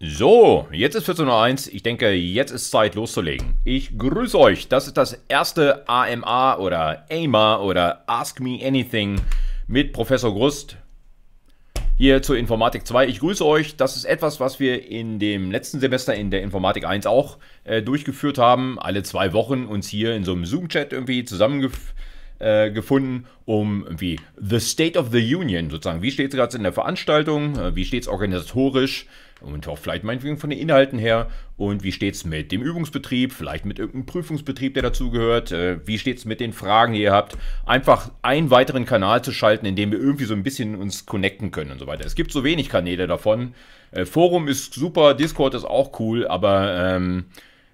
So, jetzt ist 14.01 Uhr. Ich denke, jetzt ist Zeit loszulegen. Ich grüße euch. Das ist das erste AMA oder AMA oder Ask Me Anything mit Professor Grust hier zur Informatik 2. Ich grüße euch. Das ist etwas, was wir in dem letzten Semester in der Informatik 1 auch äh, durchgeführt haben. Alle zwei Wochen uns hier in so einem Zoom-Chat irgendwie zusammengeführt äh, gefunden, um wie The State of the Union sozusagen. Wie steht es gerade in der Veranstaltung? Äh, wie steht es organisatorisch? Und auch vielleicht meinetwegen von den Inhalten her. Und wie steht es mit dem Übungsbetrieb? Vielleicht mit irgendeinem Prüfungsbetrieb, der dazugehört? Äh, wie steht es mit den Fragen, die ihr habt? Einfach einen weiteren Kanal zu schalten, in dem wir irgendwie so ein bisschen uns connecten können und so weiter. Es gibt so wenig Kanäle davon. Äh, Forum ist super, Discord ist auch cool, aber... Ähm,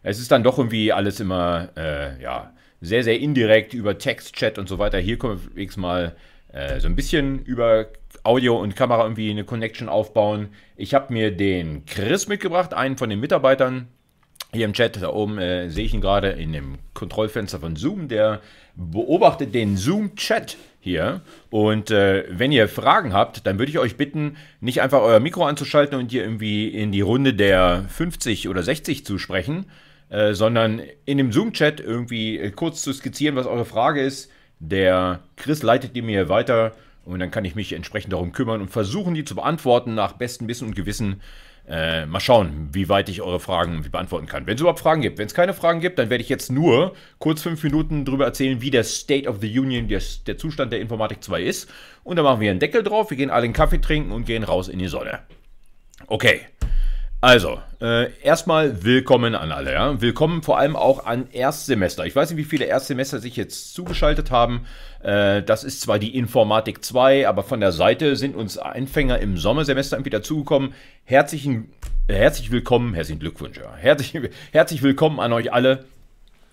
es ist dann doch irgendwie alles immer, äh, ja, sehr, sehr indirekt über Text, Chat und so weiter. Hier können wir mal äh, so ein bisschen über Audio und Kamera irgendwie eine Connection aufbauen. Ich habe mir den Chris mitgebracht, einen von den Mitarbeitern. Hier im Chat, da oben äh, sehe ich ihn gerade in dem Kontrollfenster von Zoom, der beobachtet den Zoom-Chat hier. Und äh, wenn ihr Fragen habt, dann würde ich euch bitten, nicht einfach euer Mikro anzuschalten und hier irgendwie in die Runde der 50 oder 60 zu sprechen, äh, sondern in dem Zoom-Chat irgendwie äh, kurz zu skizzieren, was eure Frage ist. Der Chris leitet die mir weiter und dann kann ich mich entsprechend darum kümmern und versuchen, die zu beantworten nach bestem Wissen und Gewissen. Äh, mal schauen, wie weit ich eure Fragen beantworten kann. Wenn es überhaupt Fragen gibt. Wenn es keine Fragen gibt, dann werde ich jetzt nur kurz fünf Minuten darüber erzählen, wie der State of the Union, der, der Zustand der Informatik 2 ist. Und dann machen wir einen Deckel drauf, wir gehen alle einen Kaffee trinken und gehen raus in die Sonne. Okay. Also, äh, erstmal willkommen an alle. Ja? Willkommen vor allem auch an Erstsemester. Ich weiß nicht, wie viele Erstsemester sich jetzt zugeschaltet haben. Äh, das ist zwar die Informatik 2, aber von der Seite sind uns Einfänger im Sommersemester irgendwie dazugekommen. Herzlichen, äh, herzlich willkommen, herzlichen Glückwunsch. Herzlich, herzlich willkommen an euch alle.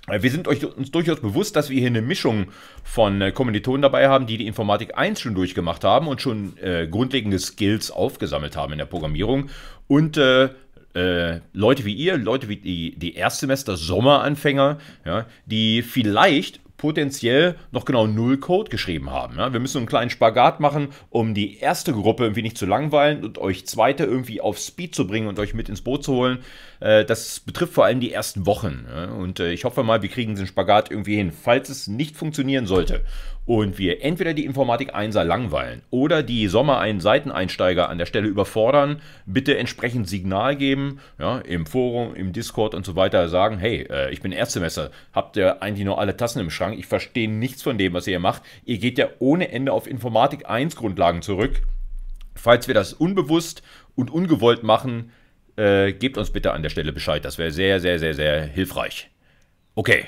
Äh, wir sind euch, uns durchaus bewusst, dass wir hier eine Mischung von äh, Kommilitonen dabei haben, die die Informatik 1 schon durchgemacht haben und schon äh, grundlegende Skills aufgesammelt haben in der Programmierung und äh, äh Leute wie ihr, Leute wie die, die Erstsemester-Sommeranfänger, ja, die vielleicht potenziell noch genau null Code geschrieben haben. Ja, wir müssen einen kleinen Spagat machen, um die erste Gruppe irgendwie nicht zu langweilen und euch zweite irgendwie auf Speed zu bringen und euch mit ins Boot zu holen. Äh, das betrifft vor allem die ersten Wochen. Ja, und äh, ich hoffe mal, wir kriegen diesen Spagat irgendwie hin, falls es nicht funktionieren sollte und wir entweder die Informatik Einser langweilen oder die Sommer einen Seiteneinsteiger an der Stelle überfordern, bitte entsprechend Signal geben, ja, im Forum, im Discord und so weiter sagen, hey, äh, ich bin Erstsemester, habt ihr eigentlich nur alle Tassen im Schrank, ich verstehe nichts von dem, was ihr hier macht. Ihr geht ja ohne Ende auf Informatik 1 Grundlagen zurück. Falls wir das unbewusst und ungewollt machen, äh, gebt uns bitte an der Stelle Bescheid. Das wäre sehr, sehr, sehr, sehr hilfreich. Okay.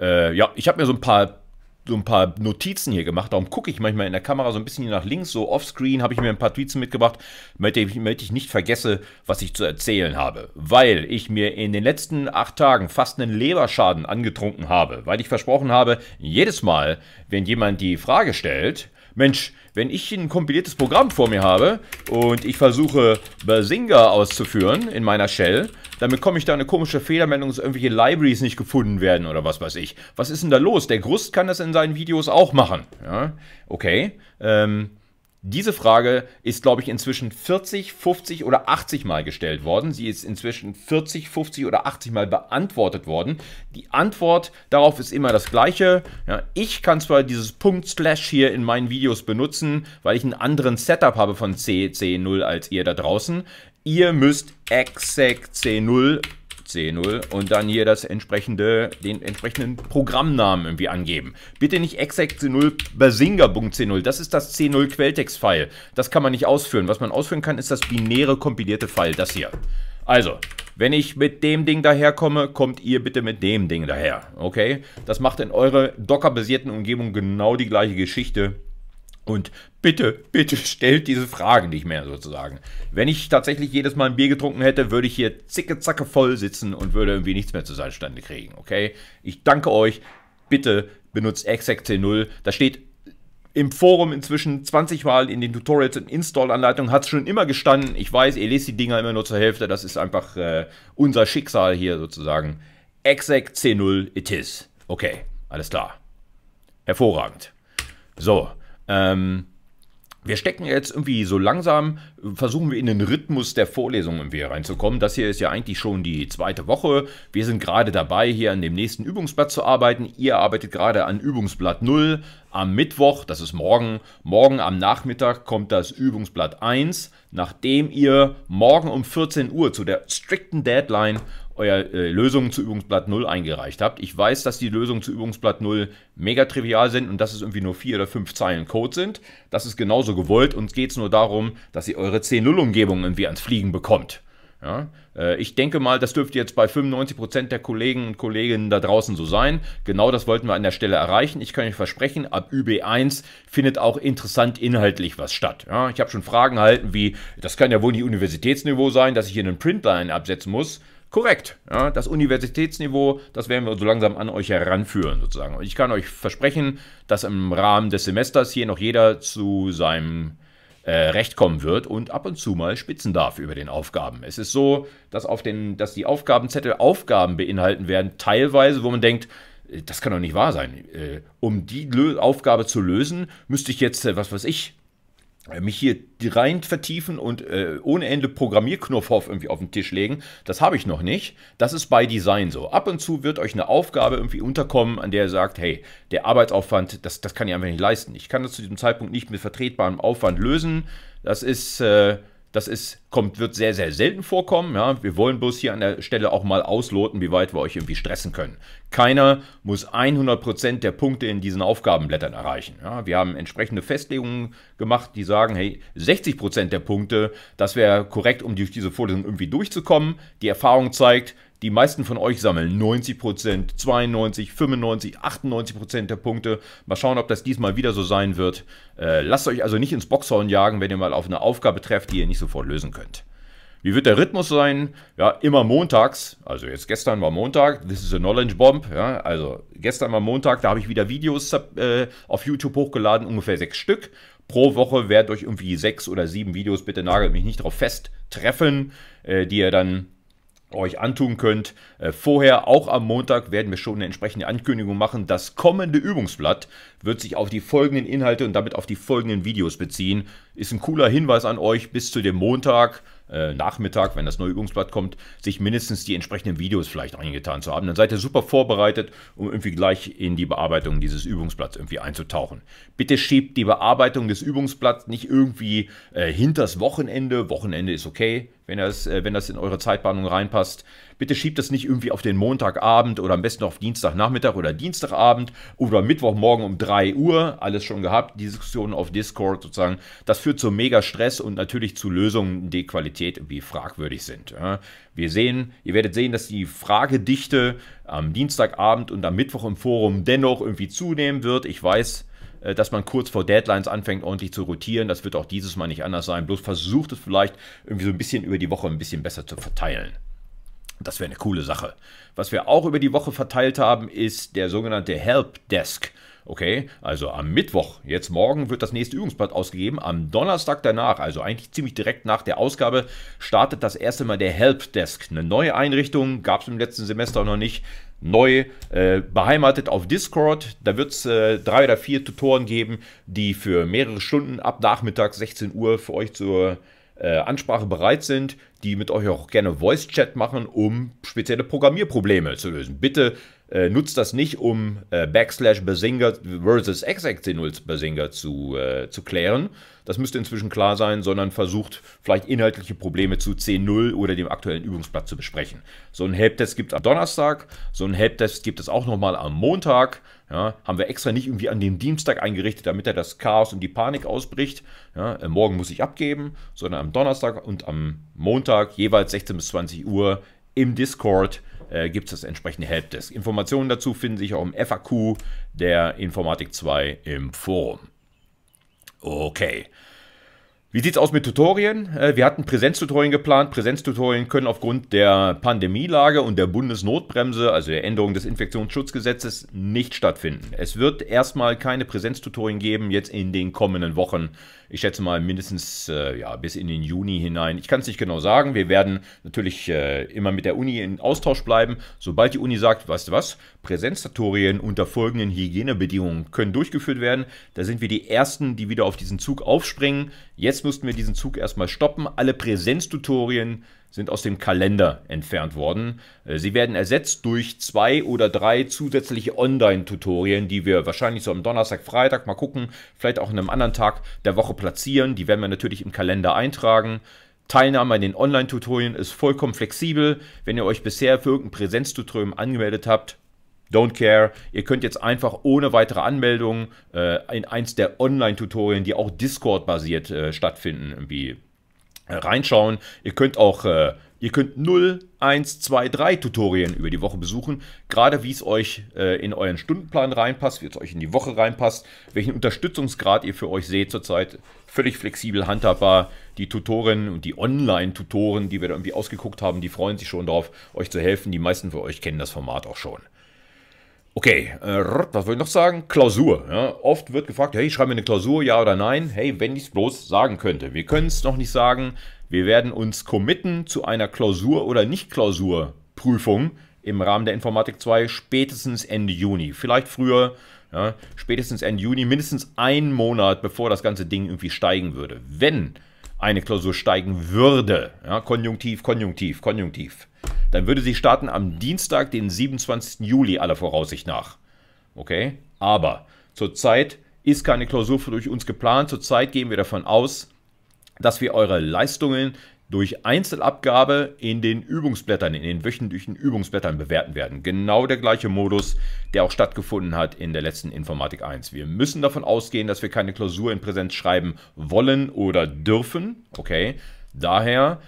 Äh, ja, ich habe mir so ein paar so ein paar Notizen hier gemacht. Darum gucke ich manchmal in der Kamera so ein bisschen nach links. So offscreen habe ich mir ein paar Tweets mitgebracht, damit ich, damit ich nicht vergesse, was ich zu erzählen habe. Weil ich mir in den letzten acht Tagen fast einen Leberschaden angetrunken habe. Weil ich versprochen habe, jedes Mal, wenn jemand die Frage stellt, Mensch, wenn ich ein kompiliertes Programm vor mir habe und ich versuche, Bazinga auszuführen in meiner Shell, damit komme ich da eine komische Fehlermeldung, dass irgendwelche Libraries nicht gefunden werden oder was weiß ich. Was ist denn da los? Der Grust kann das in seinen Videos auch machen. Ja, okay. Ähm, diese Frage ist, glaube ich, inzwischen 40, 50 oder 80 Mal gestellt worden. Sie ist inzwischen 40, 50 oder 80 Mal beantwortet worden. Die Antwort darauf ist immer das gleiche. Ja, ich kann zwar dieses Punkt Slash hier in meinen Videos benutzen, weil ich einen anderen Setup habe von c C0 als ihr da draußen. Ihr müsst exec C0 C0 und dann hier das entsprechende, den entsprechenden Programmnamen irgendwie angeben. Bitte nicht exec C0 basinger.c0, das ist das C0 Quelltext-File. Das kann man nicht ausführen. Was man ausführen kann, ist das binäre kompilierte File, das hier. Also, wenn ich mit dem Ding daherkomme, kommt ihr bitte mit dem Ding daher. Okay? Das macht in eurer Docker-basierten Umgebung genau die gleiche Geschichte. Und bitte, bitte stellt diese Fragen nicht mehr sozusagen. Wenn ich tatsächlich jedes Mal ein Bier getrunken hätte, würde ich hier zicke zacke voll sitzen und würde irgendwie nichts mehr zur Seitstande kriegen, okay? Ich danke euch. Bitte benutzt exec 0 Da steht im Forum inzwischen 20 Mal in den Tutorials und Install-Anleitungen hat es schon immer gestanden. Ich weiß, ihr lest die Dinger immer nur zur Hälfte. Das ist einfach äh, unser Schicksal hier sozusagen. Exec 0 it is. Okay, alles klar. Hervorragend. So, ähm, wir stecken jetzt irgendwie so langsam, versuchen wir in den Rhythmus der Vorlesung irgendwie reinzukommen. Das hier ist ja eigentlich schon die zweite Woche. Wir sind gerade dabei, hier an dem nächsten Übungsblatt zu arbeiten. Ihr arbeitet gerade an Übungsblatt 0 am Mittwoch, das ist morgen. Morgen am Nachmittag kommt das Übungsblatt 1, nachdem ihr morgen um 14 Uhr zu der strikten Deadline euer äh, Lösungen zu Übungsblatt 0 eingereicht habt. Ich weiß, dass die Lösungen zu Übungsblatt 0 mega trivial sind und dass es irgendwie nur vier oder fünf Zeilen Code sind. Das ist genauso gewollt. Uns geht es nur darum, dass ihr eure 10-0-Umgebung irgendwie ans Fliegen bekommt. Ja? Äh, ich denke mal, das dürfte jetzt bei 95% der Kollegen und Kolleginnen da draußen so sein. Genau das wollten wir an der Stelle erreichen. Ich kann euch versprechen, ab UB1 findet auch interessant inhaltlich was statt. Ja? Ich habe schon Fragen erhalten wie, das kann ja wohl nicht Universitätsniveau sein, dass ich hier einen Printline absetzen muss korrekt. Ja, das Universitätsniveau, das werden wir so langsam an euch heranführen, sozusagen. Und ich kann euch versprechen, dass im Rahmen des Semesters hier noch jeder zu seinem äh, Recht kommen wird und ab und zu mal spitzen darf über den Aufgaben. Es ist so, dass, auf den, dass die Aufgabenzettel Aufgaben beinhalten werden, teilweise, wo man denkt, äh, das kann doch nicht wahr sein. Äh, um die Aufgabe zu lösen, müsste ich jetzt, was weiß ich, äh, mich hier rein vertiefen und äh, ohne Ende Programmierknopfhoff irgendwie auf den Tisch legen, das habe ich noch nicht. Das ist bei Design so. Ab und zu wird euch eine Aufgabe irgendwie unterkommen, an der ihr sagt, hey, der Arbeitsaufwand, das, das kann ich einfach nicht leisten. Ich kann das zu diesem Zeitpunkt nicht mit vertretbarem Aufwand lösen. Das ist, äh, das ist, kommt, wird sehr, sehr selten vorkommen. Ja. Wir wollen bloß hier an der Stelle auch mal ausloten, wie weit wir euch irgendwie stressen können. Keiner muss 100% der Punkte in diesen Aufgabenblättern erreichen. Ja. Wir haben entsprechende Festlegungen gemacht, die sagen, hey, 60% der Punkte, das wäre korrekt, um durch diese Vorlesung irgendwie durchzukommen. Die Erfahrung zeigt, die meisten von euch sammeln 90%, 92, 95, 98% der Punkte. Mal schauen, ob das diesmal wieder so sein wird. Äh, lasst euch also nicht ins Boxhorn jagen, wenn ihr mal auf eine Aufgabe trefft, die ihr nicht sofort lösen könnt. Wie wird der Rhythmus sein? Ja, immer montags. Also jetzt gestern war Montag. This is a knowledge bomb. Ja, also gestern war Montag. Da habe ich wieder Videos äh, auf YouTube hochgeladen, ungefähr sechs Stück. Pro Woche werdet euch irgendwie sechs oder sieben Videos, bitte nagelt mich nicht drauf fest, treffen, äh, die ihr dann euch antun könnt. Äh, vorher, auch am Montag, werden wir schon eine entsprechende Ankündigung machen. Das kommende Übungsblatt wird sich auf die folgenden Inhalte und damit auf die folgenden Videos beziehen. Ist ein cooler Hinweis an euch, bis zu dem Montag, äh, Nachmittag, wenn das neue Übungsblatt kommt, sich mindestens die entsprechenden Videos vielleicht reingetan zu haben. Dann seid ihr super vorbereitet, um irgendwie gleich in die Bearbeitung dieses Übungsblatts irgendwie einzutauchen. Bitte schiebt die Bearbeitung des Übungsblatts nicht irgendwie äh, hinters Wochenende. Wochenende ist okay, wenn, das, äh, wenn das in eure Zeitplanung reinpasst. Bitte schiebt das nicht irgendwie auf den Montagabend oder am besten auf Dienstagnachmittag oder Dienstagabend oder Mittwochmorgen um 3 Uhr. Alles schon gehabt, die Diskussion auf Discord sozusagen. Das führt zu mega Stress und natürlich zu Lösungen, die Qualität irgendwie fragwürdig sind. Wir sehen, ihr werdet sehen, dass die Fragedichte am Dienstagabend und am Mittwoch im Forum dennoch irgendwie zunehmen wird. Ich weiß, äh, dass man kurz vor Deadlines anfängt, ordentlich zu rotieren. Das wird auch dieses Mal nicht anders sein. Bloß versucht es vielleicht irgendwie so ein bisschen über die Woche ein bisschen besser zu verteilen. Das wäre eine coole Sache. Was wir auch über die Woche verteilt haben, ist der sogenannte Help Desk. Okay, also am Mittwoch, jetzt morgen, wird das nächste Übungsblatt ausgegeben. Am Donnerstag danach, also eigentlich ziemlich direkt nach der Ausgabe, startet das erste Mal der Help Desk. Eine neue Einrichtung, gab es im letzten Semester noch nicht neu äh, beheimatet auf Discord. Da wird es äh, drei oder vier Tutoren geben, die für mehrere Stunden ab Nachmittag 16 Uhr für euch zur äh, Ansprache bereit sind, die mit euch auch gerne Voice-Chat machen, um spezielle Programmierprobleme zu lösen. Bitte äh, nutzt das nicht, um äh, Backslash Basinger versus XXC0 Basinger zu, äh, zu klären. Das müsste inzwischen klar sein, sondern versucht vielleicht inhaltliche Probleme zu C0 oder dem aktuellen Übungsblatt zu besprechen. So ein Helpdesk gibt es am Donnerstag, so ein Helpdesk gibt es auch nochmal am Montag. Ja, haben wir extra nicht irgendwie an dem Dienstag eingerichtet, damit er das Chaos und die Panik ausbricht. Ja, äh, morgen muss ich abgeben, sondern am Donnerstag und am Montag jeweils 16 bis 20 Uhr im Discord äh, gibt es das entsprechende Helpdesk. Informationen dazu finden sich auch im FAQ der Informatik 2 im Forum. Okay. Wie sieht es aus mit Tutorien? Äh, wir hatten Präsenztutorien geplant. Präsenztutorien können aufgrund der Pandemielage und der Bundesnotbremse, also der Änderung des Infektionsschutzgesetzes, nicht stattfinden. Es wird erstmal keine Präsenztutorien geben, jetzt in den kommenden Wochen ich schätze mal mindestens äh, ja, bis in den Juni hinein. Ich kann es nicht genau sagen. Wir werden natürlich äh, immer mit der Uni in Austausch bleiben. Sobald die Uni sagt, weißt du was, Präsenztutorien unter folgenden Hygienebedingungen können durchgeführt werden, da sind wir die Ersten, die wieder auf diesen Zug aufspringen. Jetzt mussten wir diesen Zug erstmal stoppen. Alle Präsenztutorien sind aus dem Kalender entfernt worden. Äh, sie werden ersetzt durch zwei oder drei zusätzliche Online-Tutorien, die wir wahrscheinlich so am Donnerstag, Freitag mal gucken, vielleicht auch an einem anderen Tag der Woche platzieren. Die werden wir natürlich im Kalender eintragen. Teilnahme an den Online-Tutorien ist vollkommen flexibel. Wenn ihr euch bisher für irgendein Präsenztutorium angemeldet habt, Don't care. Ihr könnt jetzt einfach ohne weitere Anmeldung äh, in eins der Online-Tutorien, die auch Discord-basiert äh, stattfinden, irgendwie äh, reinschauen. Ihr könnt auch, äh, ihr könnt 0, 1, 2, 3 Tutorien über die Woche besuchen. Gerade wie es euch äh, in euren Stundenplan reinpasst, wie es euch in die Woche reinpasst, welchen Unterstützungsgrad ihr für euch seht zurzeit. Völlig flexibel, handhabbar. Die Tutorinnen und die Online-Tutoren, die wir da irgendwie ausgeguckt haben, die freuen sich schon darauf, euch zu helfen. Die meisten von euch kennen das Format auch schon. Okay, äh, was wollte ich noch sagen? Klausur. Ja. Oft wird gefragt, hey, schreibe mir eine Klausur, ja oder nein. Hey, wenn ich es bloß sagen könnte. Wir können es noch nicht sagen. Wir werden uns committen zu einer Klausur- oder Nicht-Klausur-Prüfung im Rahmen der Informatik 2 spätestens Ende Juni. Vielleicht früher, ja, spätestens Ende Juni, mindestens einen Monat, bevor das ganze Ding irgendwie steigen würde. Wenn eine Klausur steigen würde, ja, konjunktiv, konjunktiv, konjunktiv, dann würde sie starten am Dienstag, den 27. Juli aller Voraussicht nach. Okay? Aber zurzeit ist keine Klausur für durch uns geplant. Zurzeit gehen wir davon aus, dass wir eure Leistungen durch Einzelabgabe in den Übungsblättern, in den wöchentlichen Übungsblättern bewerten werden. Genau der gleiche Modus, der auch stattgefunden hat in der letzten Informatik 1. Wir müssen davon ausgehen, dass wir keine Klausur in Präsenz schreiben wollen oder dürfen. Okay, daher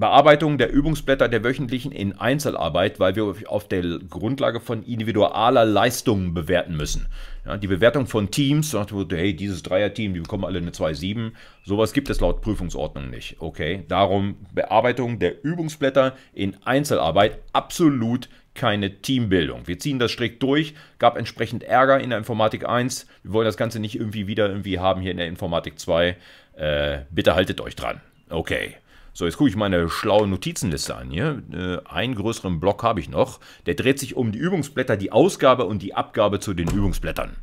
Bearbeitung der Übungsblätter der wöchentlichen in Einzelarbeit, weil wir auf der Grundlage von individualer Leistung bewerten müssen. Ja, die Bewertung von Teams, sagt, hey, dieses Dreierteam, die bekommen alle eine 2,7. Sowas gibt es laut Prüfungsordnung nicht. Okay, darum Bearbeitung der Übungsblätter in Einzelarbeit absolut keine Teambildung. Wir ziehen das strikt durch, gab entsprechend Ärger in der Informatik 1. Wir wollen das Ganze nicht irgendwie wieder irgendwie haben hier in der Informatik 2. Äh, bitte haltet euch dran. Okay. So, jetzt gucke ich meine schlaue Notizenliste an hier. Äh, einen größeren Block habe ich noch. Der dreht sich um die Übungsblätter, die Ausgabe und die Abgabe zu den Übungsblättern.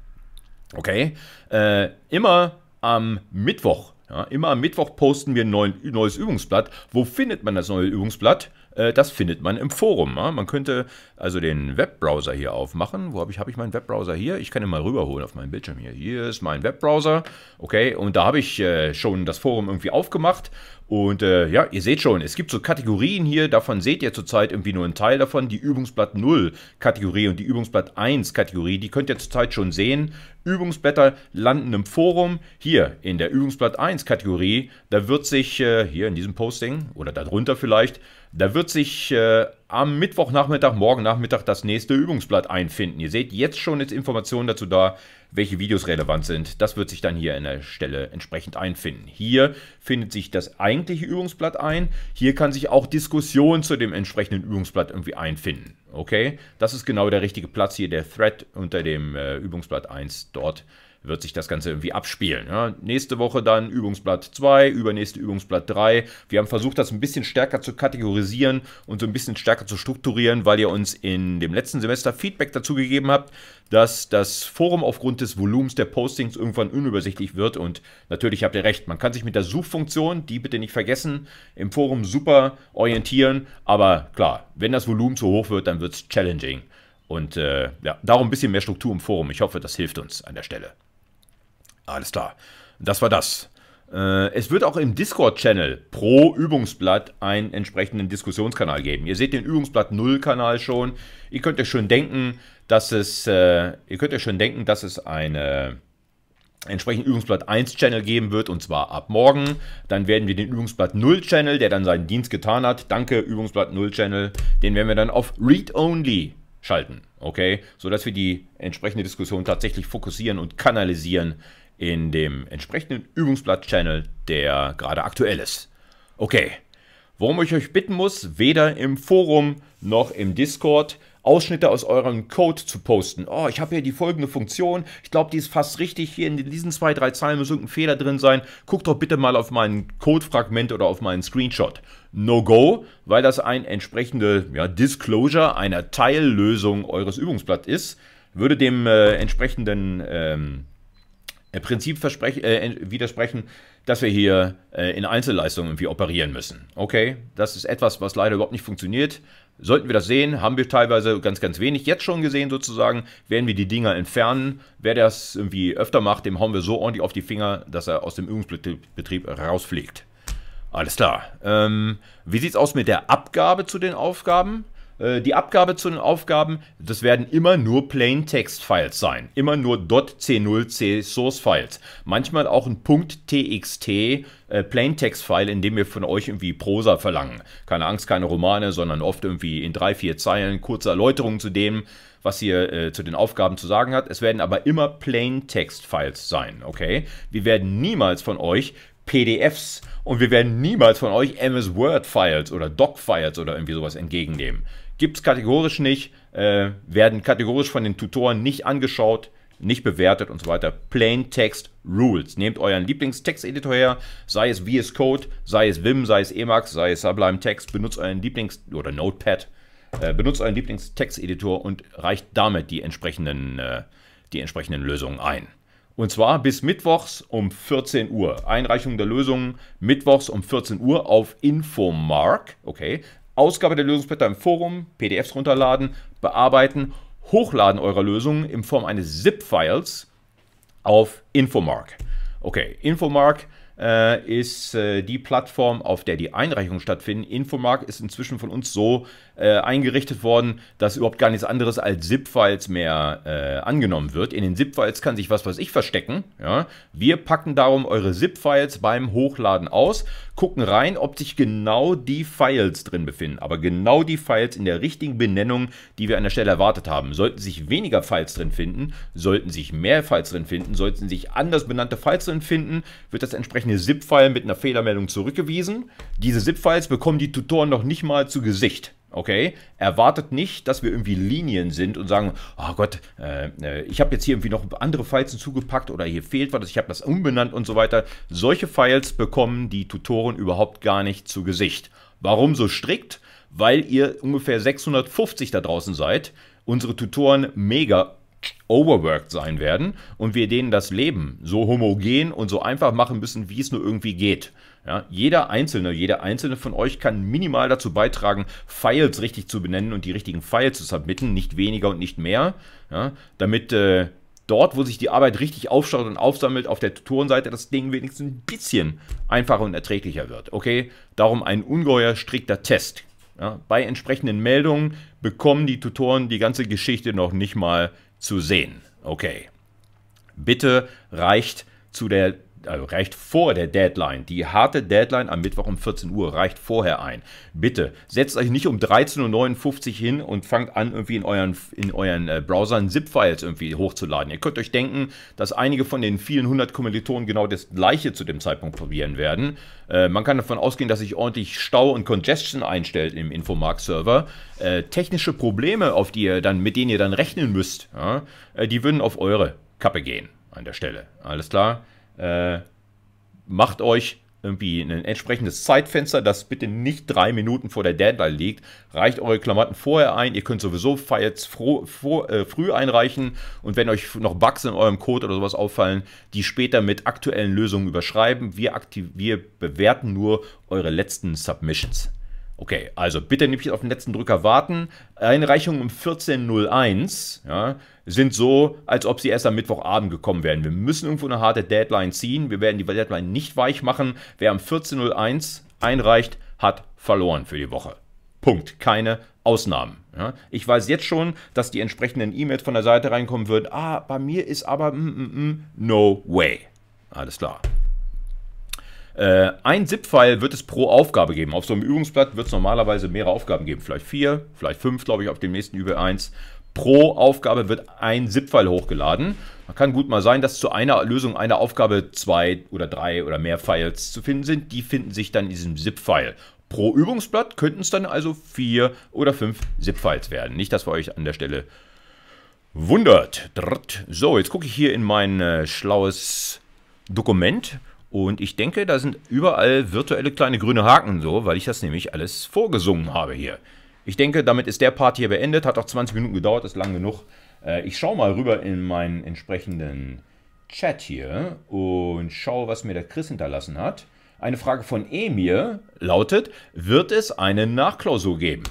Okay? Äh, immer am Mittwoch. Ja, immer am Mittwoch posten wir ein neues Übungsblatt. Wo findet man das neue Übungsblatt? Äh, das findet man im Forum. Ja? Man könnte also den Webbrowser hier aufmachen. Wo habe ich, hab ich meinen Webbrowser hier? Ich kann ihn mal rüberholen auf meinen Bildschirm hier. Hier ist mein Webbrowser. Okay, und da habe ich äh, schon das Forum irgendwie aufgemacht und äh, ja, ihr seht schon, es gibt so Kategorien hier, davon seht ihr zurzeit irgendwie nur einen Teil davon. Die Übungsblatt 0 Kategorie und die Übungsblatt 1 Kategorie, die könnt ihr zurzeit schon sehen. Übungsblätter landen im Forum. Hier in der Übungsblatt 1 Kategorie, da wird sich äh, hier in diesem Posting oder darunter vielleicht, da wird sich äh, am Mittwochnachmittag, morgen Nachmittag das nächste Übungsblatt einfinden. Ihr seht jetzt schon jetzt Informationen dazu da welche Videos relevant sind. Das wird sich dann hier an der Stelle entsprechend einfinden. Hier findet sich das eigentliche Übungsblatt ein. Hier kann sich auch Diskussion zu dem entsprechenden Übungsblatt irgendwie einfinden. Okay, das ist genau der richtige Platz hier, der Thread unter dem äh, Übungsblatt 1. Dort wird sich das Ganze irgendwie abspielen. Ja, nächste Woche dann Übungsblatt 2, übernächste Übungsblatt 3. Wir haben versucht, das ein bisschen stärker zu kategorisieren und so ein bisschen stärker zu strukturieren, weil ihr uns in dem letzten Semester Feedback dazu gegeben habt, dass das Forum aufgrund des Volumens der Postings irgendwann unübersichtlich wird. Und natürlich habt ihr recht, man kann sich mit der Suchfunktion, die bitte nicht vergessen, im Forum super orientieren. Aber klar, wenn das Volumen zu hoch wird, dann dann wird es challenging. Und äh, ja, darum ein bisschen mehr Struktur im Forum. Ich hoffe, das hilft uns an der Stelle. Alles klar. Das war das. Äh, es wird auch im Discord-Channel pro Übungsblatt einen entsprechenden Diskussionskanal geben. Ihr seht den Übungsblatt 0 kanal schon. Ihr könnt euch schon denken, dass es, äh, ihr könnt euch schon denken, dass es eine, entsprechend Übungsblatt 1 Channel geben wird und zwar ab morgen. Dann werden wir den Übungsblatt 0 Channel, der dann seinen Dienst getan hat, danke Übungsblatt 0 Channel, den werden wir dann auf Read Only schalten, okay? Sodass wir die entsprechende Diskussion tatsächlich fokussieren und kanalisieren in dem entsprechenden Übungsblatt Channel, der gerade aktuell ist. Okay. Worum ich euch bitten muss, weder im Forum noch im Discord Ausschnitte aus eurem Code zu posten. Oh, ich habe hier die folgende Funktion. Ich glaube, die ist fast richtig. Hier in diesen zwei, drei Zeilen muss irgendein Fehler drin sein. Guckt doch bitte mal auf mein Codefragment oder auf meinen Screenshot. No-Go, weil das ein entsprechender ja, Disclosure einer Teillösung eures Übungsblatts ist. Würde dem äh, entsprechenden ähm, äh, Prinzip äh, widersprechen, dass wir hier äh, in Einzelleistungen irgendwie operieren müssen. Okay, das ist etwas, was leider überhaupt nicht funktioniert. Sollten wir das sehen, haben wir teilweise ganz, ganz wenig jetzt schon gesehen sozusagen, werden wir die Dinger entfernen. Wer das irgendwie öfter macht, dem hauen wir so ordentlich auf die Finger, dass er aus dem Übungsbetrieb rausfliegt. Alles klar. Ähm, wie sieht es aus mit der Abgabe zu den Aufgaben? Äh, die Abgabe zu den Aufgaben, das werden immer nur Plain Text Files sein. Immer nur .c0c Source Files. Manchmal auch ein .txt äh, Plain Text File, in dem wir von euch irgendwie Prosa verlangen. Keine Angst, keine Romane, sondern oft irgendwie in drei, vier Zeilen kurze Erläuterungen zu dem, was ihr äh, zu den Aufgaben zu sagen habt. Es werden aber immer Plain Text Files sein, okay? Wir werden niemals von euch PDFs und wir werden niemals von euch MS Word Files oder Doc Files oder irgendwie sowas entgegennehmen. Gibt es kategorisch nicht, äh, werden kategorisch von den Tutoren nicht angeschaut, nicht bewertet und so weiter. Plain Text Rules. Nehmt euren Lieblingstexteditor her, sei es VS Code, sei es Vim, sei es Emacs, sei es Sublime Text, benutzt euren Lieblings- oder Notepad, äh, benutzt euren Lieblingstexteditor und reicht damit die entsprechenden, äh, die entsprechenden Lösungen ein. Und zwar bis mittwochs um 14 Uhr. Einreichung der Lösungen mittwochs um 14 Uhr auf Infomark. Okay, Ausgabe der Lösungsblätter im Forum, PDFs runterladen, bearbeiten, Hochladen eurer Lösungen in Form eines ZIP-Files auf Infomark. Okay, Infomark äh, ist äh, die Plattform, auf der die Einreichungen stattfinden. Infomark ist inzwischen von uns so äh, eingerichtet worden, dass überhaupt gar nichts anderes als ZIP-Files mehr äh, angenommen wird. In den ZIP-Files kann sich was was ich verstecken. Ja? Wir packen darum eure ZIP-Files beim Hochladen aus, gucken rein, ob sich genau die Files drin befinden. Aber genau die Files in der richtigen Benennung, die wir an der Stelle erwartet haben. Sollten sich weniger Files drin finden, sollten sich mehr Files drin finden, sollten sich anders benannte Files drin finden, wird das entsprechend entsprechende ZIP-File mit einer Fehlermeldung zurückgewiesen. Diese ZIP-Files bekommen die Tutoren noch nicht mal zu Gesicht. Okay, erwartet nicht, dass wir irgendwie Linien sind und sagen, ah oh Gott, äh, äh, ich habe jetzt hier irgendwie noch andere Files hinzugepackt oder hier fehlt was, ich habe das umbenannt und so weiter. Solche Files bekommen die Tutoren überhaupt gar nicht zu Gesicht. Warum so strikt? Weil ihr ungefähr 650 da draußen seid. Unsere Tutoren mega overworked sein werden und wir denen das Leben so homogen und so einfach machen müssen, wie es nur irgendwie geht. Ja, jeder Einzelne, jeder Einzelne von euch kann minimal dazu beitragen, Files richtig zu benennen und die richtigen Files zu submitten, nicht weniger und nicht mehr, ja, damit äh, dort, wo sich die Arbeit richtig aufschaut und aufsammelt, auf der Tutorenseite das Ding wenigstens ein bisschen einfacher und erträglicher wird. Okay, darum ein ungeheuer strikter Test. Ja, bei entsprechenden Meldungen bekommen die Tutoren die ganze Geschichte noch nicht mal zu sehen. Okay. Bitte reicht zu der also reicht vor der Deadline, die harte Deadline am Mittwoch um 14 Uhr, reicht vorher ein. Bitte setzt euch nicht um 13.59 Uhr hin und fangt an, irgendwie in euren, in euren äh, Browsern ZIP-Files irgendwie hochzuladen. Ihr könnt euch denken, dass einige von den vielen hundert Kommilitonen genau das gleiche zu dem Zeitpunkt probieren werden. Äh, man kann davon ausgehen, dass sich ordentlich Stau und Congestion einstellt im Infomark-Server. Äh, technische Probleme, auf die ihr dann, mit denen ihr dann rechnen müsst, ja, äh, die würden auf eure Kappe gehen an der Stelle. Alles klar? äh, macht euch irgendwie ein entsprechendes Zeitfenster, das bitte nicht drei Minuten vor der Deadline liegt. Reicht eure Klamotten vorher ein. Ihr könnt sowieso jetzt froh, vor, äh, früh einreichen. Und wenn euch noch Bugs in eurem Code oder sowas auffallen, die später mit aktuellen Lösungen überschreiben. Wir, aktiv wir bewerten nur eure letzten Submissions. Okay, also bitte nicht auf den letzten Drücker warten. Einreichungen um 14.01 ja, sind so, als ob sie erst am Mittwochabend gekommen wären. Wir müssen irgendwo eine harte Deadline ziehen. Wir werden die Deadline nicht weich machen. Wer am 14.01 einreicht, hat verloren für die Woche. Punkt. Keine Ausnahmen. Ja. Ich weiß jetzt schon, dass die entsprechenden E-Mails von der Seite reinkommen würden. Ah, bei mir ist aber mm, mm, mm no way. Alles klar. Äh, ein ZIP-File wird es pro Aufgabe geben. Auf so einem Übungsblatt wird es normalerweise mehrere Aufgaben geben. Vielleicht vier, vielleicht fünf, glaube ich, auf dem nächsten Übel 1. Pro Aufgabe wird ein ZIP-File hochgeladen. Man kann gut mal sein, dass zu einer Lösung einer Aufgabe zwei oder drei oder mehr Files zu finden sind. Die finden sich dann in diesem ZIP-File. Pro Übungsblatt könnten es dann also vier oder fünf ZIP-Files werden. Nicht, dass wir euch an der Stelle wundert. So, jetzt gucke ich hier in mein äh, schlaues Dokument und ich denke, da sind überall virtuelle kleine grüne Haken so, weil ich das nämlich alles vorgesungen habe hier. Ich denke, damit ist der Part hier beendet. Hat auch 20 Minuten gedauert, ist lang genug. Äh, ich schaue mal rüber in meinen entsprechenden Chat hier und schaue, was mir der Chris hinterlassen hat. Eine Frage von Emir lautet, wird es eine Nachklausur geben?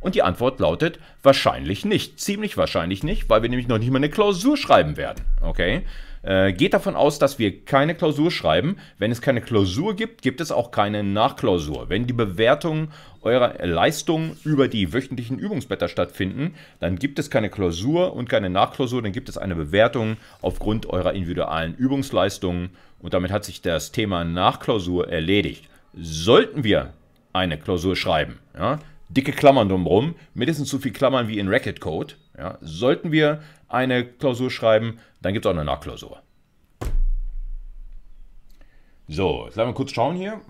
Und die Antwort lautet, wahrscheinlich nicht. Ziemlich wahrscheinlich nicht, weil wir nämlich noch nicht mal eine Klausur schreiben werden. Okay? Äh, geht davon aus, dass wir keine Klausur schreiben. Wenn es keine Klausur gibt, gibt es auch keine Nachklausur. Wenn die Bewertung eurer Leistung über die wöchentlichen Übungsblätter stattfinden, dann gibt es keine Klausur und keine Nachklausur, dann gibt es eine Bewertung aufgrund eurer individualen Übungsleistungen und damit hat sich das Thema Nachklausur erledigt. Sollten wir eine Klausur schreiben, ja, dicke Klammern drumherum, mindestens so viele Klammern wie in Racket Code, ja, sollten wir eine Klausur schreiben, dann gibt es auch eine Nachklausur. So, jetzt lassen wir kurz schauen hier.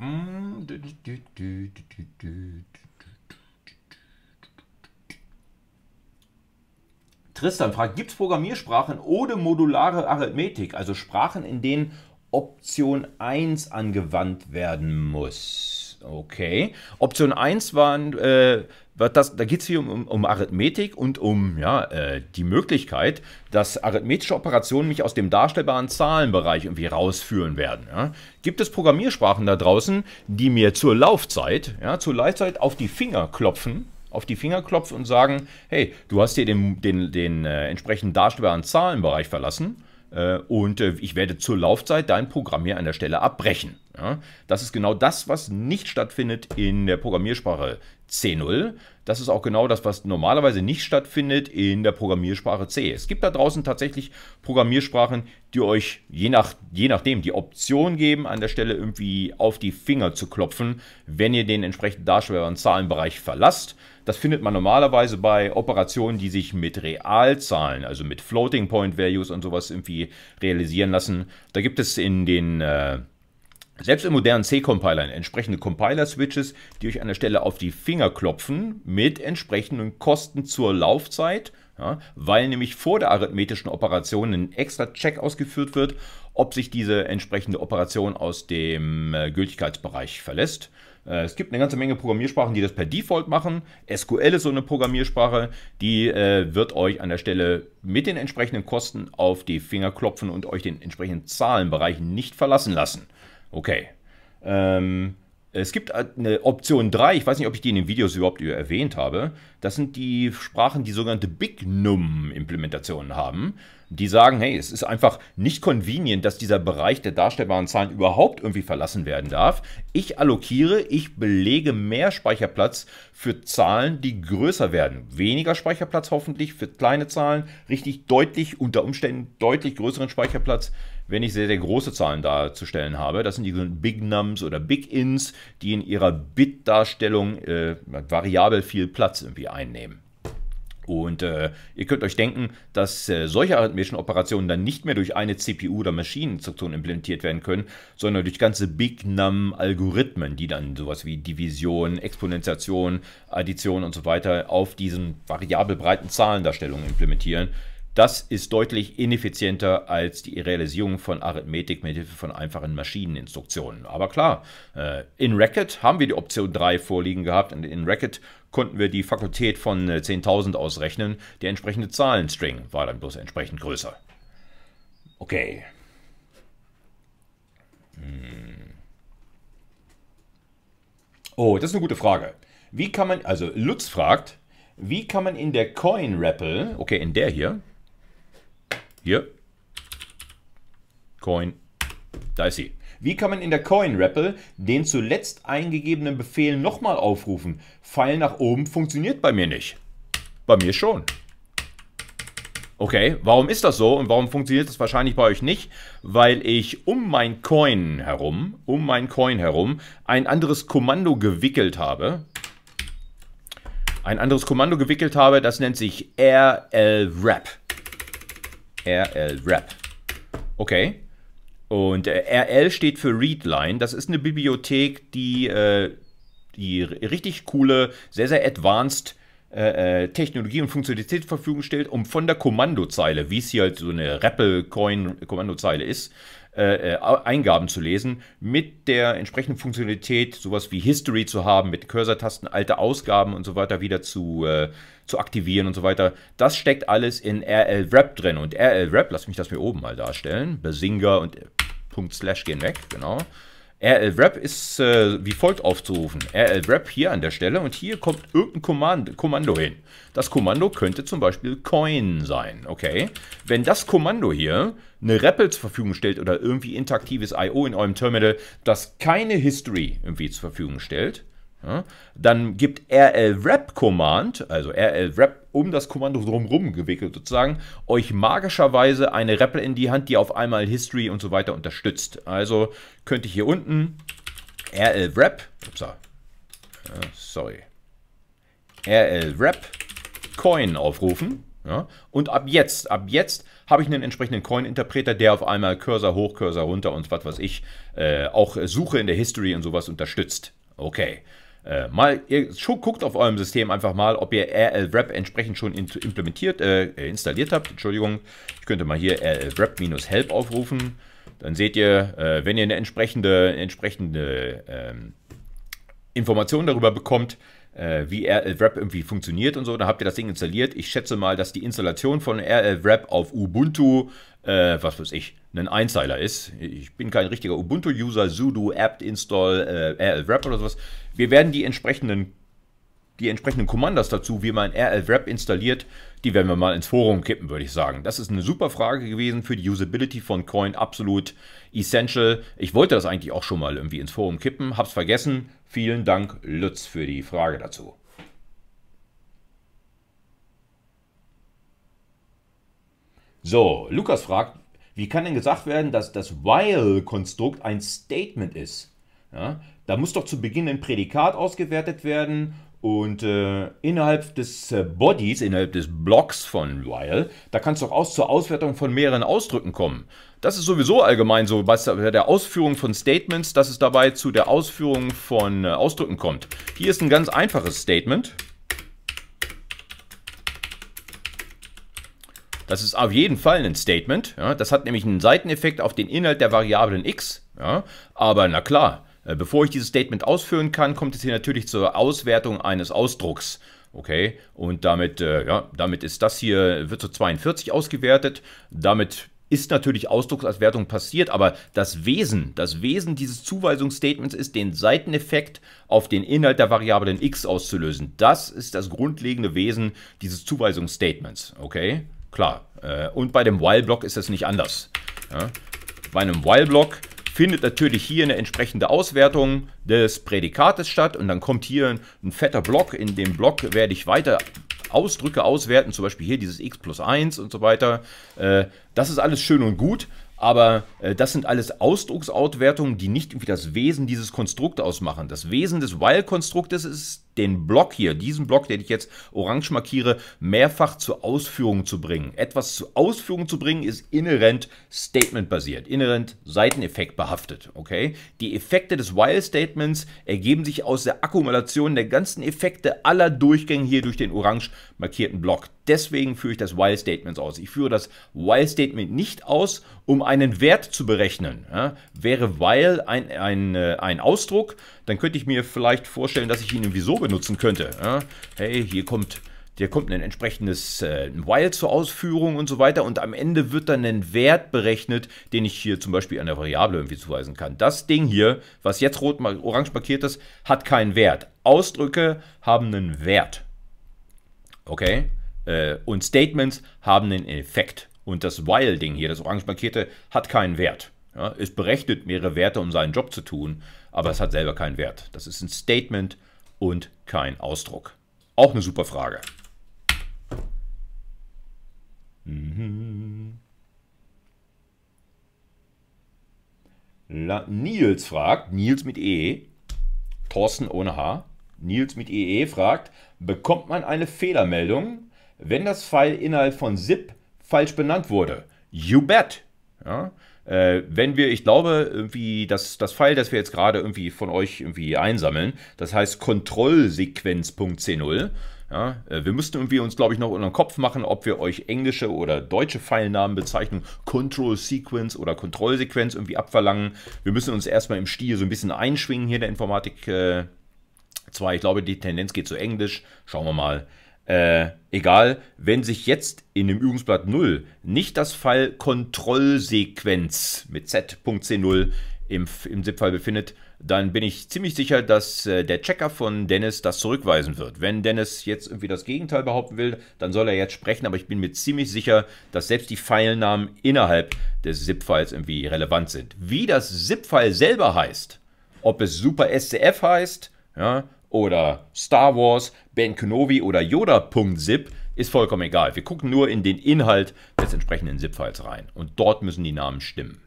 Tristan fragt, gibt es Programmiersprachen ohne modulare Arithmetik, also Sprachen, in denen Option 1 angewandt werden muss? Okay. Option 1 waren, äh, das, da geht es hier um, um, Arithmetik und um ja, äh, die Möglichkeit, dass arithmetische Operationen mich aus dem darstellbaren Zahlenbereich irgendwie rausführen werden. Ja. Gibt es Programmiersprachen da draußen, die mir zur Laufzeit, ja, zur Laufzeit auf die Finger klopfen, auf die Finger klopfen und sagen, hey, du hast hier den, den, den äh, entsprechend darstellbaren Zahlenbereich verlassen äh, und äh, ich werde zur Laufzeit dein Programm hier an der Stelle abbrechen. Ja? Das ist genau das, was nicht stattfindet in der Programmiersprache C0. Das ist auch genau das, was normalerweise nicht stattfindet in der Programmiersprache C. Es gibt da draußen tatsächlich Programmiersprachen, die euch je, nach, je nachdem die Option geben, an der Stelle irgendwie auf die Finger zu klopfen, wenn ihr den entsprechend darstellbaren Zahlenbereich verlasst. Das findet man normalerweise bei Operationen, die sich mit Realzahlen, also mit Floating Point Values und sowas irgendwie realisieren lassen. Da gibt es in den äh, selbst in modernen C-Compilern entsprechende Compiler-Switches, die euch an der Stelle auf die Finger klopfen, mit entsprechenden Kosten zur Laufzeit, ja, weil nämlich vor der arithmetischen Operation ein extra Check ausgeführt wird, ob sich diese entsprechende Operation aus dem äh, Gültigkeitsbereich verlässt. Äh, es gibt eine ganze Menge Programmiersprachen, die das per Default machen. SQL ist so eine Programmiersprache, die äh, wird euch an der Stelle mit den entsprechenden Kosten auf die Finger klopfen und euch den entsprechenden Zahlenbereich nicht verlassen lassen. Okay. Ähm, es gibt eine Option 3, ich weiß nicht, ob ich die in den Videos überhaupt erwähnt habe. Das sind die Sprachen, die sogenannte Big Num-Implementationen haben die sagen, hey, es ist einfach nicht convenient, dass dieser Bereich der darstellbaren Zahlen überhaupt irgendwie verlassen werden darf. Ich allokiere, ich belege mehr Speicherplatz für Zahlen, die größer werden. Weniger Speicherplatz hoffentlich für kleine Zahlen, richtig deutlich, unter Umständen deutlich größeren Speicherplatz wenn ich sehr, sehr große Zahlen darzustellen habe. Das sind die Big Nums oder Big Ins, die in ihrer Bit-Darstellung äh, variabel viel Platz irgendwie einnehmen. Und äh, ihr könnt euch denken, dass äh, solche arithmetischen Operationen dann nicht mehr durch eine CPU oder Maschineninstruktion implementiert werden können, sondern durch ganze Big Num-Algorithmen, die dann sowas wie Division, Exponentiation, Addition und so weiter auf diesen variabelbreiten Zahlendarstellungen implementieren. Das ist deutlich ineffizienter als die Realisierung von Arithmetik mit Hilfe von einfachen Maschineninstruktionen. Aber klar, äh, in Racket haben wir die Option 3 vorliegen gehabt und in Racket konnten wir die Fakultät von 10.000 äh, ausrechnen. Der entsprechende Zahlenstring war dann bloß entsprechend größer. Okay. Hm. Oh, das ist eine gute Frage. Wie kann man, also Lutz fragt, wie kann man in der Coin Rappel, okay, in der hier, hier. Coin. Da ist sie. Wie kann man in der Coin-REPL den zuletzt eingegebenen Befehl nochmal aufrufen? Pfeil nach oben funktioniert bei mir nicht. Bei mir schon. Okay, warum ist das so und warum funktioniert das wahrscheinlich bei euch nicht? Weil ich um mein Coin herum, um mein Coin herum, ein anderes Kommando gewickelt habe. Ein anderes Kommando gewickelt habe, das nennt sich RL-Wrap. RL Wrap. Okay. Und äh, RL steht für Readline. Das ist eine Bibliothek, die, äh, die richtig coole, sehr, sehr advanced äh, Technologie und Funktionalität zur Verfügung stellt, um von der Kommandozeile, wie es hier halt so eine REPL-Coin-Kommandozeile ist, Eingaben zu lesen, mit der entsprechenden Funktionalität, sowas wie History zu haben, mit Cursor-Tasten alte Ausgaben und so weiter wieder zu, äh, zu aktivieren und so weiter. Das steckt alles in RL-Wrap drin. Und RL-Wrap, lass mich das mir oben mal darstellen. Basinga und äh, Punkt Slash gehen weg, genau. RL-Wrap ist äh, wie folgt aufzurufen. RL-Wrap hier an der Stelle und hier kommt irgendein Kommand Kommando hin. Das Kommando könnte zum Beispiel Coin sein, okay? Wenn das Kommando hier eine REPL zur Verfügung stellt oder irgendwie interaktives I.O. in eurem Terminal, das keine History irgendwie zur Verfügung stellt, ja, dann gibt rlwrap command also rlwrap um das Kommando drumherum gewickelt sozusagen, euch magischerweise eine REPL in die Hand, die auf einmal History und so weiter unterstützt. Also könnte ich hier unten rlwrap, wrap sorry, rlwrap Coin aufrufen. Ja, und ab jetzt, ab jetzt habe ich einen entsprechenden Coin-Interpreter, der auf einmal Cursor hoch, Cursor runter und was weiß ich, äh, auch Suche in der History und sowas unterstützt. Okay. Äh, mal, ihr schon guckt auf eurem System einfach mal, ob ihr RLWrap entsprechend schon in, implementiert, äh, installiert habt. Entschuldigung, ich könnte mal hier RLWrap-help aufrufen. Dann seht ihr, äh, wenn ihr eine entsprechende, entsprechende ähm, Information darüber bekommt, äh, wie RLWrap irgendwie funktioniert und so. Da habt ihr das Ding installiert. Ich schätze mal, dass die Installation von RLWrap auf Ubuntu, äh, was weiß ich, ein Einzeiler ist. Ich bin kein richtiger Ubuntu-User, sudo apt install äh, RL oder sowas. Wir werden die entsprechenden die entsprechenden Kommandos dazu, wie man RLWrap installiert, die werden wir mal ins Forum kippen, würde ich sagen. Das ist eine super Frage gewesen für die Usability von Coin, absolut essential. Ich wollte das eigentlich auch schon mal irgendwie ins Forum kippen, hab's vergessen. Vielen Dank, Lutz, für die Frage dazu. So, Lukas fragt, wie kann denn gesagt werden, dass das While-Konstrukt ein Statement ist? Ja, da muss doch zu Beginn ein Prädikat ausgewertet werden und äh, innerhalb des äh, Bodies, innerhalb des Blocks von While, da kann es doch auch zur Auswertung von mehreren Ausdrücken kommen. Das ist sowieso allgemein so bei der Ausführung von Statements, dass es dabei zu der Ausführung von äh, Ausdrücken kommt. Hier ist ein ganz einfaches Statement. Das ist auf jeden Fall ein Statement. Ja? Das hat nämlich einen Seiteneffekt auf den Inhalt der Variablen x. Ja? Aber na klar, äh, bevor ich dieses Statement ausführen kann, kommt es hier natürlich zur Auswertung eines Ausdrucks. Okay, und damit, äh, ja, damit ist das hier, wird zu so 42 ausgewertet. Damit ist natürlich Ausdrucksauswertung passiert, aber das Wesen, das Wesen dieses Zuweisungsstatements ist, den Seiteneffekt auf den Inhalt der Variablen x auszulösen. Das ist das grundlegende Wesen dieses Zuweisungsstatements. Okay, klar. Äh, und bei dem While-Block ist das nicht anders. Ja? Bei einem While-Block findet natürlich hier eine entsprechende Auswertung des Prädikates statt und dann kommt hier ein fetter Block. In dem Block werde ich weiter Ausdrücke auswerten, zum Beispiel hier dieses x plus 1 und so weiter. Äh, das ist alles schön und gut, aber äh, das sind alles Ausdrucksauswertungen, die nicht irgendwie das Wesen dieses Konstrukts ausmachen. Das Wesen des While-Konstruktes ist den Block hier, diesen Block, den ich jetzt orange markiere, mehrfach zur Ausführung zu bringen. Etwas zur Ausführung zu bringen ist inhärent statement-basiert, inhärent Seiteneffekt behaftet. Okay? Die Effekte des While-Statements ergeben sich aus der Akkumulation der ganzen Effekte aller Durchgänge hier durch den orange markierten Block. Deswegen führe ich das While-Statement aus. Ich führe das While-Statement nicht aus, um einen Wert zu berechnen. Ja? Wäre While ein, ein, äh, ein Ausdruck, dann könnte ich mir vielleicht vorstellen, dass ich ihn irgendwie so benutzen könnte. Ja? Hey, hier kommt hier kommt ein entsprechendes äh, While zur Ausführung und so weiter und am Ende wird dann ein Wert berechnet, den ich hier zum Beispiel einer Variable irgendwie zuweisen kann. Das Ding hier, was jetzt rot, orange markiert ist, hat keinen Wert. Ausdrücke haben einen Wert. Okay? Äh, und Statements haben einen Effekt. Und das While-Ding hier, das orange markierte, hat keinen Wert. Ja, es berechnet mehrere Werte, um seinen Job zu tun aber es hat selber keinen Wert. Das ist ein Statement und kein Ausdruck. Auch eine super Frage. Mhm. La Nils fragt, Nils mit EE, Thorsten ohne H, Nils mit EE e fragt, bekommt man eine Fehlermeldung, wenn das File innerhalb von ZIP falsch benannt wurde? You bet! Ja? äh, wenn wir, ich glaube, irgendwie das, das File, das wir jetzt gerade irgendwie von euch irgendwie einsammeln, das heißt Kontrollsequenz.c0. Ja, äh, wir müssten irgendwie uns, glaube ich, noch unseren Kopf machen, ob wir euch englische oder deutsche Pfeilnamen bezeichnen, Control Sequence oder Kontrollsequenz irgendwie abverlangen. Wir müssen uns erstmal im Stil so ein bisschen einschwingen hier in der Informatik. Äh, zwar, ich glaube, die Tendenz geht zu Englisch. Schauen wir mal. Äh, egal, wenn sich jetzt in dem Übungsblatt 0 nicht das Fall Kontrollsequenz mit Z.C0 im, im ZIP-File befindet, dann bin ich ziemlich sicher, dass äh, der Checker von Dennis das zurückweisen wird. Wenn Dennis jetzt irgendwie das Gegenteil behaupten will, dann soll er jetzt sprechen, aber ich bin mir ziemlich sicher, dass selbst die Pfeilnamen innerhalb des ZIP-Files irgendwie relevant sind. Wie das ZIP-File selber heißt, ob es Super SCF heißt, ja, oder Star Wars, Ben Kenobi oder Yoda.zip ist vollkommen egal. Wir gucken nur in den Inhalt des entsprechenden ZIP-Files rein und dort müssen die Namen stimmen.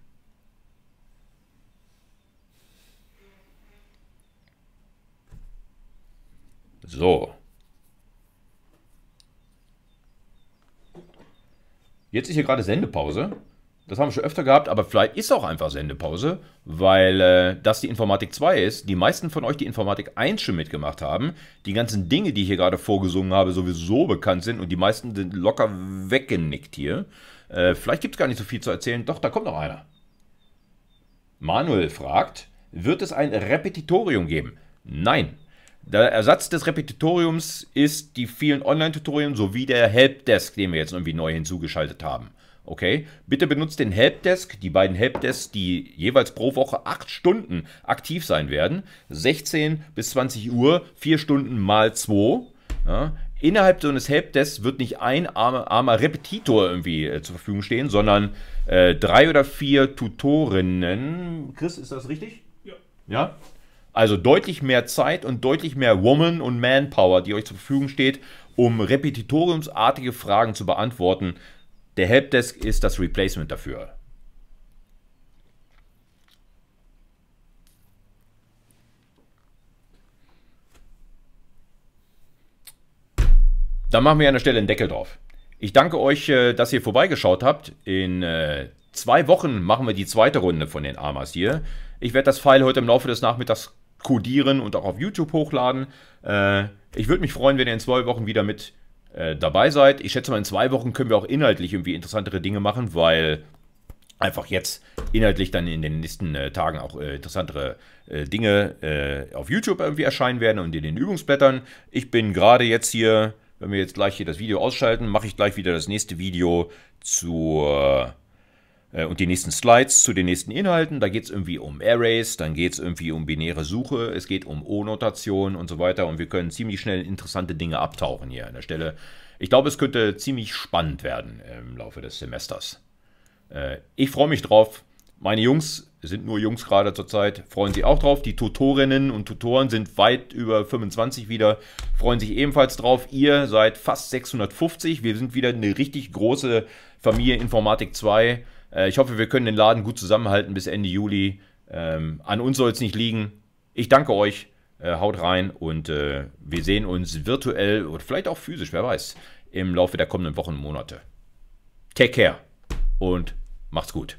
So. Jetzt ist hier gerade Sendepause. Das haben wir schon öfter gehabt, aber vielleicht ist auch einfach Sendepause, weil äh, das die Informatik 2 ist. Die meisten von euch, die Informatik 1 schon mitgemacht haben, die ganzen Dinge, die ich hier gerade vorgesungen habe, sowieso bekannt sind und die meisten sind locker weggenickt hier. Äh, vielleicht gibt es gar nicht so viel zu erzählen. Doch, da kommt noch einer. Manuel fragt, wird es ein Repetitorium geben? Nein. Der Ersatz des Repetitoriums ist die vielen Online-Tutorien sowie der Helpdesk, den wir jetzt irgendwie neu hinzugeschaltet haben. Okay, bitte benutzt den Helpdesk, die beiden Helpdesks, die jeweils pro Woche 8 Stunden aktiv sein werden. 16 bis 20 Uhr, 4 Stunden mal 2. Ja. Innerhalb so eines Helpdesks wird nicht ein armer, armer Repetitor irgendwie äh, zur Verfügung stehen, sondern äh, drei oder vier Tutorinnen. Chris, ist das richtig? Ja. Ja? Also deutlich mehr Zeit und deutlich mehr Woman- und Manpower, die euch zur Verfügung steht, um repetitoriumsartige Fragen zu beantworten der Helpdesk ist das Replacement dafür. Dann machen wir an der Stelle einen Deckel drauf. Ich danke euch, äh, dass ihr vorbeigeschaut habt. In äh, zwei Wochen machen wir die zweite Runde von den Amas hier. Ich werde das Pfeil heute im Laufe des Nachmittags codieren und auch auf YouTube hochladen. Äh, ich würde mich freuen, wenn ihr in zwei Wochen wieder mit äh, dabei seid. Ich schätze mal, in zwei Wochen können wir auch inhaltlich irgendwie interessantere Dinge machen, weil einfach jetzt inhaltlich dann in den nächsten äh, Tagen auch äh, interessantere äh, Dinge äh, auf YouTube irgendwie erscheinen werden und in den Übungsblättern. Ich bin gerade jetzt hier, wenn wir jetzt gleich hier das Video ausschalten, mache ich gleich wieder das nächste Video zur äh, und die nächsten Slides zu den nächsten Inhalten. Da geht es irgendwie um Arrays, dann geht es irgendwie um binäre Suche, es geht um O-Notation und so weiter. Und wir können ziemlich schnell interessante Dinge abtauchen hier an der Stelle. Ich glaube, es könnte ziemlich spannend werden im Laufe des Semesters. Äh, ich freue mich drauf. Meine Jungs sind nur Jungs gerade zurzeit, freuen sich auch drauf. Die Tutorinnen und Tutoren sind weit über 25 wieder, freuen sich ebenfalls drauf. Ihr seid fast 650. Wir sind wieder eine richtig große Familie Informatik 2. Äh, ich hoffe, wir können den Laden gut zusammenhalten bis Ende Juli. Ähm, an uns soll es nicht liegen. Ich danke euch. Äh, haut rein und äh, wir sehen uns virtuell oder vielleicht auch physisch, wer weiß, im Laufe der kommenden Wochen und Monate. Take care und macht's gut.